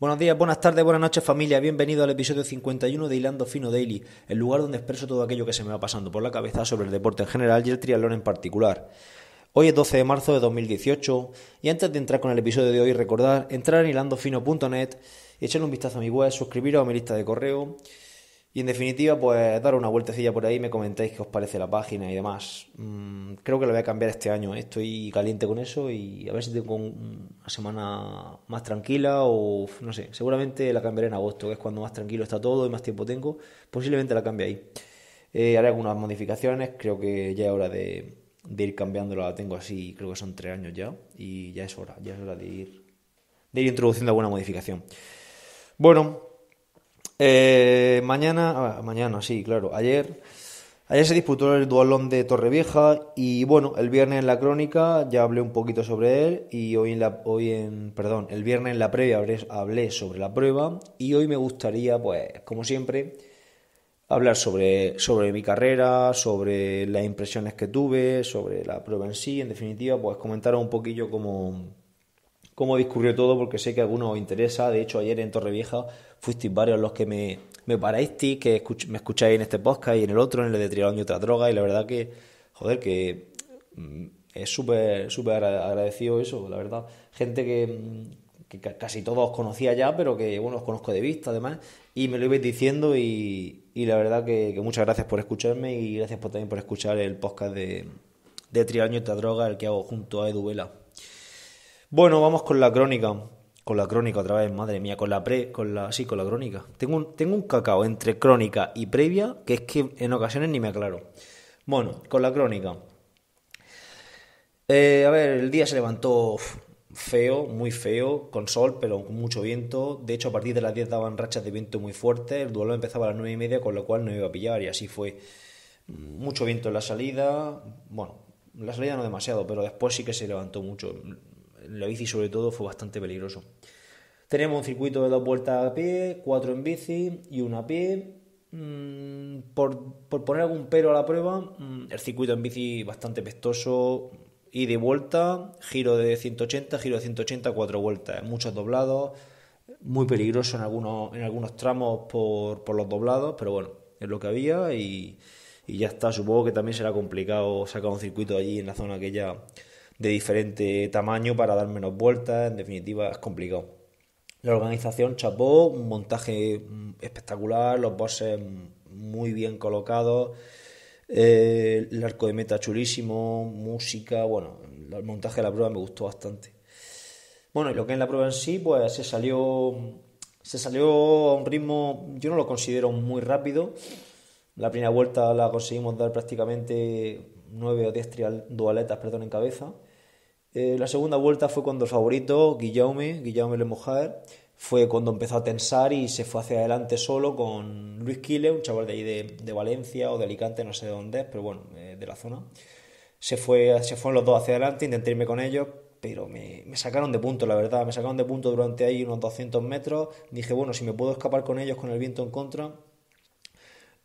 Buenos días, buenas tardes, buenas noches familia, bienvenido al episodio 51 de Hilando Fino Daily, el lugar donde expreso todo aquello que se me va pasando por la cabeza sobre el deporte en general y el triatlón en particular. Hoy es 12 de marzo de 2018 y antes de entrar con el episodio de hoy recordar entrar en hilandofino.net, echarle un vistazo a mi web, suscribiros a mi lista de correo y en definitiva pues dar una vueltecilla por ahí, me comentáis qué os parece la página y demás. Mm, creo que lo voy a cambiar este año, estoy caliente con eso y a ver si tengo semana más tranquila o no sé, seguramente la cambiaré en agosto, que es cuando más tranquilo está todo y más tiempo tengo, posiblemente la cambie ahí. Eh, haré algunas modificaciones, creo que ya es hora de, ir cambiándola, la tengo así, creo que son tres años ya, y ya es hora, ya es hora de ir, de ir introduciendo alguna modificación. Bueno, eh, mañana, ah, mañana, sí, claro, ayer... Ayer se disputó el dualón de Torrevieja y bueno, el viernes en la crónica ya hablé un poquito sobre él y hoy en la hoy en perdón, el viernes en la previa hablé, sobre la prueba y hoy me gustaría pues como siempre hablar sobre sobre mi carrera, sobre las impresiones que tuve, sobre la prueba en sí, en definitiva, pues comentar un poquillo cómo cómo discurrió todo porque sé que a algunos os interesa, de hecho ayer en Torrevieja fuisteis varios los que me me paráis ti que me escucháis en este podcast y en el otro, en el de Trialón y otra droga, y la verdad que, joder, que mm, es súper, súper agradecido eso, la verdad. Gente que, mm, casi todos conocía ya, pero que, bueno, os conozco de vista además, y me lo ibais diciendo y, y la verdad que, muchas gracias por escucharme y gracias por, también por escuchar el podcast de, de y otra droga, el que hago junto a Edu Vela. Bueno, vamos con la crónica con la crónica otra vez, madre mía, con la pre, con la, sí, con la crónica. Tengo un, tengo un cacao entre crónica y previa que es que en ocasiones ni me aclaro. Bueno, con la crónica. Eh, a ver, el día se levantó feo, muy feo, con sol, pero con mucho viento. De hecho, a partir de las 10 daban rachas de viento muy fuerte El duelo empezaba a las 9 y media, con lo cual no iba a pillar, y así fue. Mucho viento en la salida. Bueno, la salida no demasiado, pero después sí que se levantó mucho la bici sobre todo fue bastante peligroso. Tenemos un circuito de dos vueltas a pie, cuatro en bici y una a pie. Mm, por, por, poner algún pero a la prueba, mm, el circuito en bici bastante pestoso, y de vuelta, giro de 180, giro de 180, cuatro vueltas, muchos doblados, muy peligroso en algunos, en algunos tramos por, los doblados, pero bueno, es lo que había y, y ya está. Supongo que también será complicado sacar un circuito allí en la zona que ya de diferente tamaño para dar menos vueltas, en definitiva es complicado. La organización chapó, un montaje mm, espectacular, los bosses muy bien colocados, eh, el arco de meta chulísimo, música, bueno, el montaje de la prueba me gustó bastante. Bueno, y lo que es la prueba en sí, pues se salió, se salió a un ritmo, yo no lo considero muy rápido. La primera vuelta la conseguimos dar prácticamente 9 o 10 dualetas perdón, en cabeza eh, la segunda vuelta fue cuando el favorito, Guillaume, Guillaume Le fue cuando empezó a tensar y se fue hacia adelante solo con Luis Quile, un chaval de ahí de, Valencia o de Alicante, no sé de dónde es, pero bueno, eh, de la zona. Se, fue, se fueron los dos hacia adelante, intenté irme con ellos, pero me, sacaron de punto, la verdad, me sacaron de punto durante ahí unos 200 metros. Dije, bueno, si me puedo escapar con ellos con el viento en contra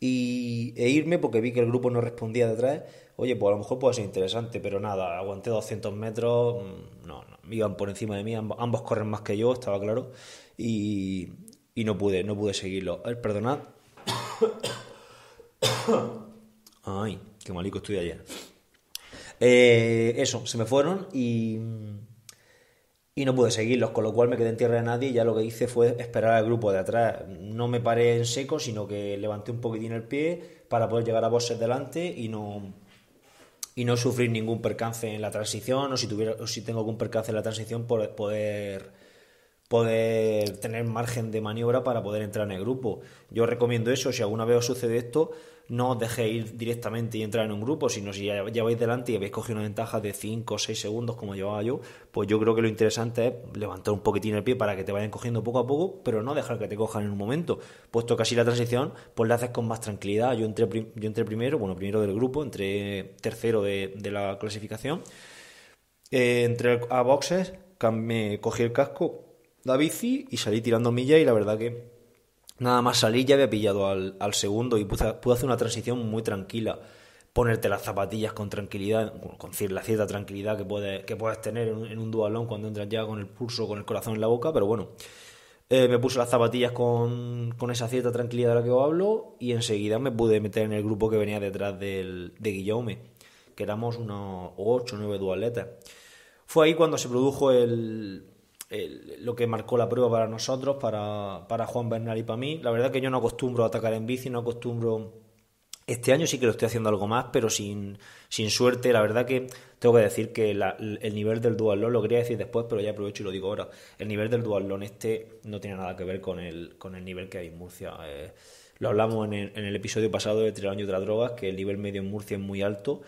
y, e irme porque vi que el grupo no respondía detrás oye, pues a lo mejor puede ser interesante, pero nada, aguanté 200 metros, mm, no, no iban por encima de mí, ambos, corren más que yo, estaba claro, y, no pude, no pude seguirlo. A ver, perdonad. Ay, qué malico estoy ayer. Eh, eso, se me fueron y, y no pude seguirlos, con lo cual me quedé en tierra de nadie y ya lo que hice fue esperar al grupo de atrás. No me paré en seco, sino que levanté un poquitín el pie para poder llegar a bosses delante y no, y no sufrir ningún percance en la transición o si, tuviera, o si tengo algún percance en la transición por poder, poder tener margen de maniobra para poder entrar en el grupo. Yo recomiendo eso, si alguna vez os sucede esto, no os dejéis ir directamente y entrar en un grupo, sino si ya, vais delante y habéis cogido una ventaja de 5 o 6 segundos como llevaba yo, pues yo creo que lo interesante es levantar un poquitín el pie para que te vayan cogiendo poco a poco, pero no dejar que te cojan en un momento, puesto que así la transición pues la haces con más tranquilidad. Yo entré, yo entré primero, bueno, primero del grupo, entré tercero de, la clasificación, entre eh, entré a boxes, me cogí el casco, la bici y salí tirando millas y la verdad que Nada más salí ya había pillado al, segundo y pude, hacer una transición muy tranquila. Ponerte las zapatillas con tranquilidad, con la cierta tranquilidad que, puedes, tener en un, dualón cuando entras ya con el pulso, con el corazón en la boca, pero bueno. Eh, me puse las zapatillas con, esa cierta tranquilidad de la que os hablo y enseguida me pude meter en el grupo que venía detrás de Guillaume, que éramos unos 8 o 9 dualetas. Fue ahí cuando se produjo el, lo que marcó la prueba para nosotros, para, Juan Bernal y para mí. La verdad que yo no acostumbro a atacar en bici, no acostumbro... Este año sí que lo estoy haciendo algo más, pero sin, suerte. La verdad que tengo que decir que el nivel del dualón, lo quería decir después, pero ya aprovecho y lo digo ahora. El nivel del dualón este no tiene nada que ver con el, con el nivel que hay en Murcia. Eh, lo hablamos en el, episodio pasado de Tres años de las drogas, que el nivel medio en Murcia es muy alto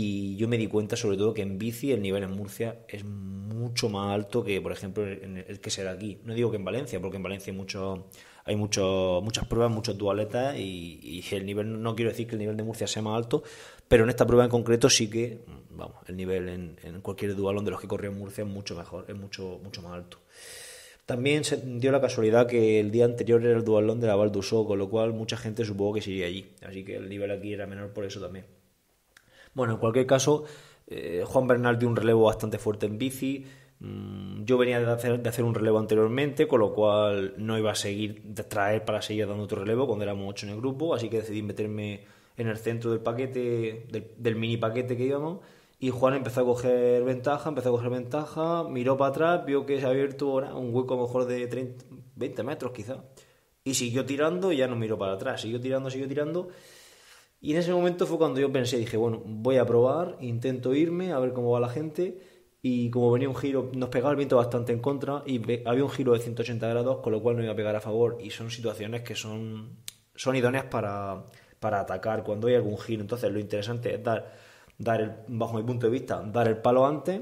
y yo me di cuenta sobre todo que en bici el nivel en Murcia es mucho más alto que, por ejemplo, el, el que será aquí. No digo que en Valencia, porque en Valencia hay, hay muchas pruebas, muchos dualetas y, el nivel, no quiero decir que el nivel de Murcia sea más alto, pero en esta prueba en concreto sí que, vamos, el nivel en, cualquier dualón de los que corrió en Murcia es mucho mejor, es mucho, mucho más alto. También se dio la casualidad que el día anterior era el dualón de la Val con lo cual mucha gente supongo que se iría allí. Así que el nivel aquí era menor por eso también. Bueno, en cualquier caso, eh, Juan Bernal dio un relevo bastante fuerte en bici. Mm, yo venía de hacer, un relevo anteriormente, con lo cual no iba a seguir de traer para seguir dando otro relevo cuando éramos ocho en el grupo, así que decidí meterme en el centro del paquete, del, mini paquete que íbamos. Y Juan empezó a coger ventaja, empezó a coger ventaja, miró para atrás, vio que se había abierto un hueco mejor de 20 metros quizá. Y siguió tirando y ya no miró para atrás, siguió tirando, siguió tirando. Y en ese momento fue cuando yo pensé, dije, bueno, voy a probar, intento irme, a ver cómo va la gente. Y como venía un giro, nos pegaba el viento bastante en contra y había un giro de 180 grados, con lo cual no iba a pegar a favor. Y son situaciones que son, son idóneas para, atacar cuando hay algún giro. Entonces lo interesante es dar, el, bajo mi punto de vista, dar el palo antes,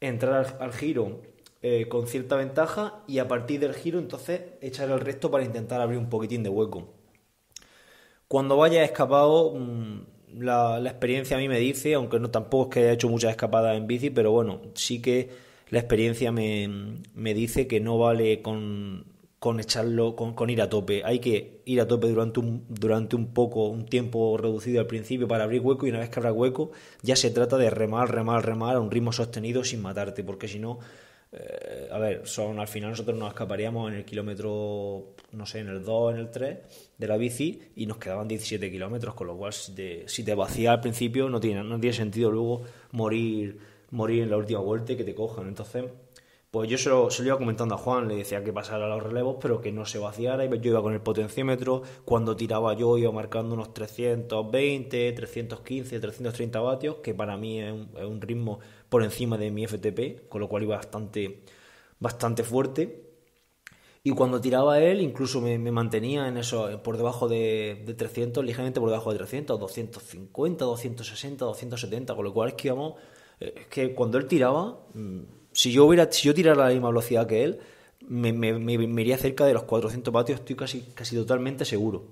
entrar al, giro eh, con cierta ventaja y a partir del giro entonces echar el resto para intentar abrir un poquitín de hueco. Cuando vaya escapado, mm, la, experiencia a mí me dice, aunque no tampoco es que haya hecho muchas escapadas en bici, pero bueno, sí que la experiencia me, me dice que no vale con, con echarlo, con, con, ir a tope. Hay que ir a tope durante un, durante un poco, un tiempo reducido al principio para abrir hueco y una vez que abra hueco ya se trata de remar, remar, remar a un ritmo sostenido sin matarte, porque si no eh, a ver, son al final nosotros nos escaparíamos en el kilómetro, no sé, en el 2, en el 3 de la bici y nos quedaban 17 kilómetros, con lo cual si te, si te vacías al principio no tiene, no tiene sentido luego morir, morir en la última vuelta y que te cojan. Entonces, pues yo se lo, iba comentando a Juan, le decía que pasara los relevos, pero que no se vaciara. Yo iba con el potenciómetro, cuando tiraba yo iba marcando unos 320, 315, 330 vatios, que para mí es un, es un ritmo por encima de mi FTP, con lo cual iba bastante, bastante fuerte. Y cuando tiraba él, incluso me, mantenía en eso, eh, por debajo de, 300, ligeramente por debajo de 300, 250, 260, 270, con lo cual es que eh, que cuando él tiraba, mm, si yo, hubiera, yo tirara a la misma velocidad que él, me, iría cerca de los 400 vatios, estoy casi, casi totalmente seguro,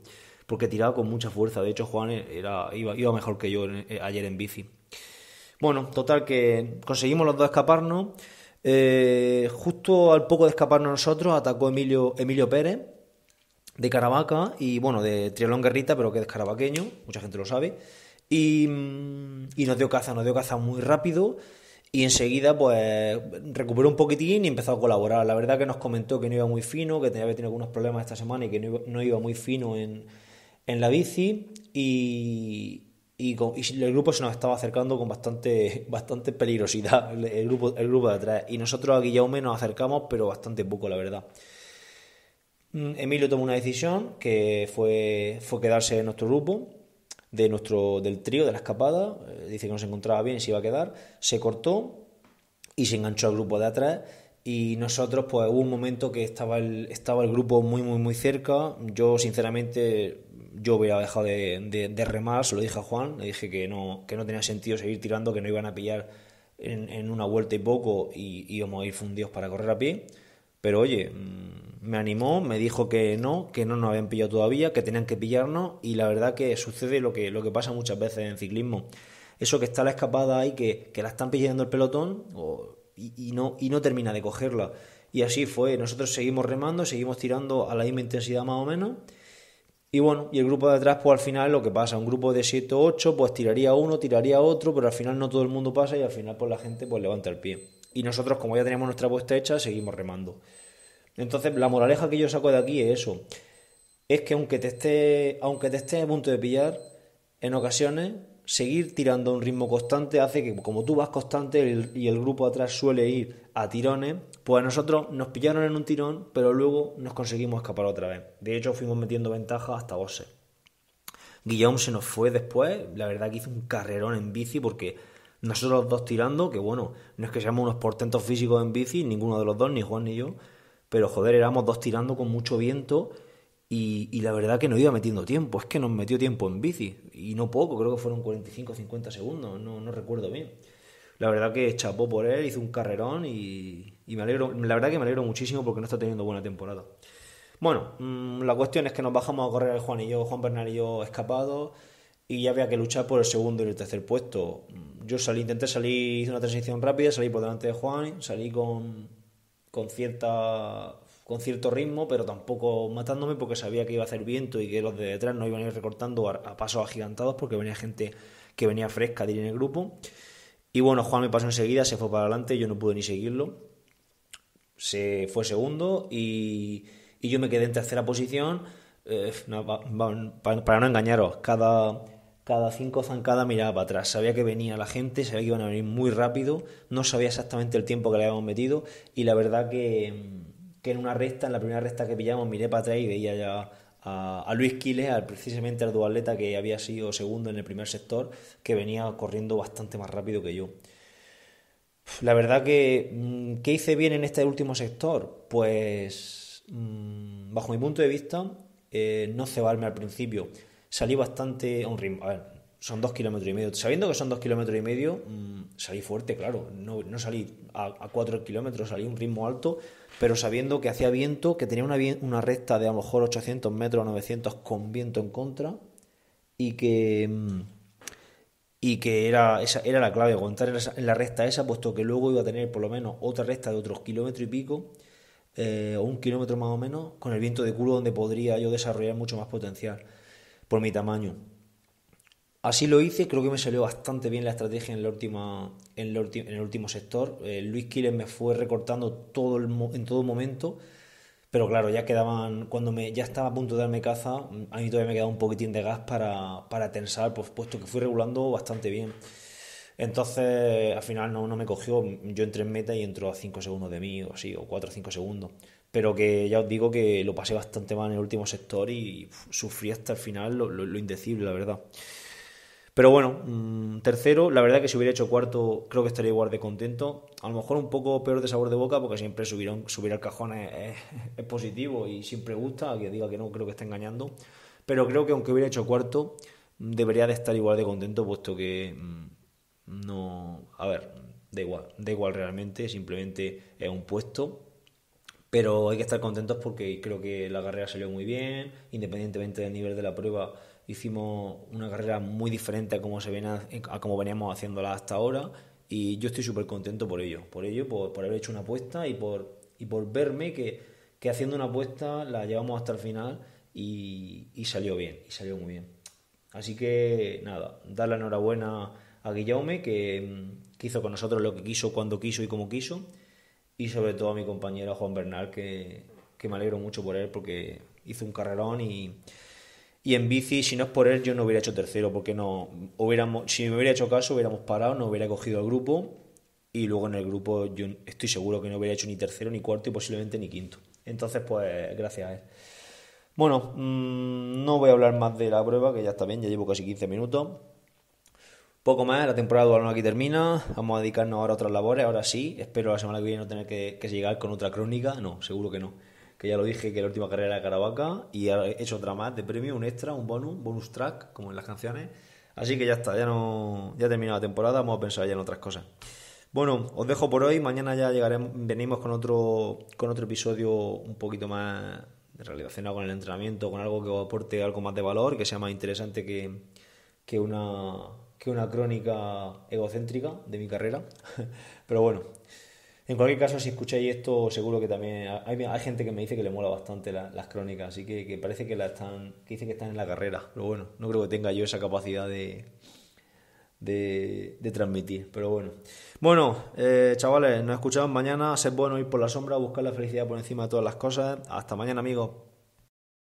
porque tiraba con mucha fuerza, de hecho Juan era, iba, iba mejor que yo eh, ayer en bici. Bueno, total que conseguimos los dos escaparnos. Eh, justo al poco de escaparnos nosotros atacó Emilio, Emilio Pérez de Caravaca y bueno, de Trialón Guerrita, pero que es caravaqueño, mucha gente lo sabe. Y, nos dio caza, nos dio caza muy rápido. Y enseguida, pues, recuperó un poquitín y empezó a colaborar. La verdad que nos comentó que no iba muy fino, que tenía que tener algunos problemas esta semana y que no iba, muy fino en, en la bici. Y, y, el grupo se nos estaba acercando con bastante, bastante peligrosidad, el grupo, el grupo de atrás. Y nosotros a Guillaume nos acercamos, pero bastante poco, la verdad. Mm, Emilio tomó una decisión que fue, fue quedarse en nuestro grupo, de nuestro, del trío, de la escapada. Eh, dice que no se encontraba bien y se iba a quedar. Se cortó y se enganchó al grupo de atrás. Y nosotros, pues hubo un momento que estaba el, estaba el grupo muy, muy, muy cerca. Yo, sinceramente, yo voy a de, de, remar, se lo dije a Juan, le dije que no, que no tenía sentido seguir tirando, que no iban a pillar en, una vuelta y poco y íbamos a ir fundidos para correr a pie. Pero oye, mm, me animó, me dijo que no, que no nos habían pillado todavía, que tenían que pillarnos y la verdad que sucede lo que, pasa muchas veces en ciclismo. Eso que está la escapada ahí, que, que la están pillando el pelotón y, no, y no termina de cogerla. Y así fue, nosotros seguimos remando, seguimos tirando a la misma intensidad más o menos y bueno, y el grupo de atrás, pues al final lo que pasa, un grupo de 7 o 8, pues tiraría uno, tiraría otro, pero al final no todo el mundo pasa y al final pues la gente pues levanta el pie. Y nosotros, como ya tenemos nuestra puesta hecha, seguimos remando. Entonces, la moraleja que yo saco de aquí es eso. Es que aunque te esté, aunque te esté a punto de pillar, en ocasiones seguir tirando a un ritmo constante hace que como tú vas constante y el grupo de atrás suele ir a tirones, pues nosotros nos pillaron en un tirón, pero luego nos conseguimos escapar otra vez. De hecho, fuimos metiendo ventaja hasta 12. Guillaume se nos fue después, la verdad que hizo un carrerón en bici porque nosotros los dos tirando, que bueno, no es que seamos unos portentos físicos en bici, ninguno de los dos, ni Juan ni yo, pero joder, éramos dos tirando con mucho viento y, la verdad que nos iba metiendo tiempo, es que nos metió tiempo en bici y no poco, creo que fueron 45 50 segundos, no, no recuerdo bien la verdad que chapó por él, hizo un carrerón y, y, me alegro, la verdad que me alegro muchísimo porque no está teniendo buena temporada. Bueno, mm, la cuestión es que nos bajamos a correr el Juan y yo, Juan Bernal y yo escapados y ya había que luchar por el segundo y el tercer puesto. Mm, yo salí, intenté salir, hice una transición rápida, salí por delante de Juan, salí con, con cierta con cierto ritmo, pero tampoco matándome porque sabía que iba a hacer viento y que los de detrás no iban a ir recortando a, pasos agigantados porque venía gente que venía fresca de ir en el grupo. Y bueno, Juan me pasó enseguida, se fue para adelante, yo no pude ni seguirlo. Se fue segundo y, yo me quedé en tercera posición. Eh, para no engañaros, cada, cada cinco zancadas miraba para atrás. Sabía que venía la gente, sabía que iban a venir muy rápido, no sabía exactamente el tiempo que le habíamos metido y la verdad que, que en una recta, en la primera recta que pillamos, miré para atrás y veía ya a, Luis Quiles, al, precisamente al dualeta que había sido segundo en el primer sector, que venía corriendo bastante más rápido que yo. La verdad que, mm, ¿qué hice bien en este último sector? Pues, mm, bajo mi punto de vista, eh, no cebarme al principio. Salí bastante a un ritmo, son dos kilómetros y medio. Sabiendo que son dos kilómetros y medio, mm, salí fuerte, claro. No, no salí a, cuatro kilómetros, salí a un ritmo alto, pero sabiendo que hacía viento, que tenía una, una recta de a lo mejor 800 metros o 900 con viento en contra y que, mm, y que era, esa, era la clave, aguantar en la, recta esa, puesto que luego iba a tener por lo menos otra recta de otros kilómetros y pico. Eh, o un kilómetro más o menos con el viento de culo donde podría yo desarrollar mucho más potencial por mi tamaño. Así lo hice, creo que me salió bastante bien la estrategia en, la última, en, en el último sector. Eh, Luis Quiles me fue recortando todo en todo momento, pero claro, ya quedaban, cuando me, ya estaba a punto de darme caza, a mí todavía me quedaba un poquitín de gas para, tensar, pues, puesto que fui regulando bastante bien. Entonces, al final no, no me cogió, yo entré en meta y entró a 5 segundos de mí, o así, o 4 o 5 segundos. Pero que ya os digo que lo pasé bastante mal en el último sector y sufrí hasta el final lo indecible, la verdad. Pero bueno, mm, tercero, la verdad que si hubiera hecho cuarto, creo que estaría igual de contento. A lo mejor un poco peor de sabor de boca, porque siempre subir, subir al cajón es, positivo y siempre gusta. que diga que no, creo que esté engañando. Pero creo que aunque hubiera hecho cuarto, mm, debería de estar igual de contento, puesto que mm, no. A ver, da igual, da igual realmente, simplemente es un puesto. Pero hay que estar contentos porque creo que la carrera salió muy bien, independientemente del nivel de la prueba hicimos una carrera muy diferente a como, se viene, como veníamos haciéndola hasta ahora y yo estoy súper contento por ello, por ello, por, haber hecho una apuesta y por, y por verme que, haciendo una apuesta la llevamos hasta el final y, y, salió bien, y salió muy bien. Así que nada, dar la enhorabuena a Guillaume que, hizo con nosotros lo que quiso, cuando quiso y como quiso y sobre todo a mi compañero Juan Bernal que, que me alegro mucho por él porque hizo un carrerón y y en bici, si no es por él, yo no hubiera hecho tercero, porque no hubiéramos, si me hubiera hecho caso, hubiéramos parado, no hubiera cogido el grupo. Y luego en el grupo, yo estoy seguro que no hubiera hecho ni tercero, ni cuarto y posiblemente ni quinto. Entonces, pues, gracias a eh. él. Bueno, mm, no voy a hablar más de la prueba, que ya está bien, ya llevo casi 15 minutos. Poco más, la temporada dual aquí termina. Vamos a dedicarnos ahora a otras labores, ahora sí. Espero la semana que viene no tener que llegar con otra crónica. No, seguro que no que ya lo dije, que la última carrera era Caravaca, y he hecho otra más de premio, un extra, un bonus, bonus track, como en las canciones. Así que ya está, ya no ya terminado la temporada, vamos a pensar ya en otras cosas. Bueno, os dejo por hoy, mañana ya llegaremos, venimos con otro, con otro episodio un poquito más relacionado con el entrenamiento, con algo que os aporte algo más de valor, que sea más interesante que, una, que una crónica egocéntrica de mi carrera. Pero bueno, en cualquier caso, si escucháis esto, seguro que también hay, gente que me dice que le mola bastante las crónicas, así que, parece que la están, que dice que están en la carrera, pero bueno, no creo que tenga yo esa capacidad de, transmitir, pero bueno. Bueno, eh, chavales, nos escuchamos mañana, Ser bueno ir por la sombra, buscar la felicidad por encima de todas las cosas. Hasta mañana, amigos.